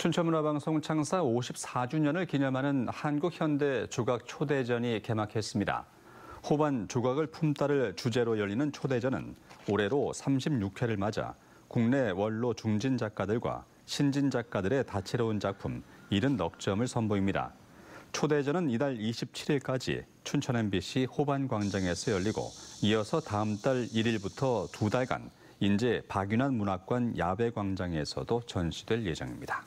춘천문화방송 창사 54주년을 기념하는 한국현대 조각 초대전이 개막했습니다. 호반 조각을 품따를 주제로 열리는 초대전은 올해로 36회를 맞아 국내 원로 중진 작가들과 신진 작가들의 다채로운 작품 70억 점을 선보입니다. 초대전은 이달 27일까지 춘천 MBC 호반 광장에서 열리고 이어서 다음 달 1일부터 두 달간 인제 박윤환 문학관 야외 광장에서도 전시될 예정입니다.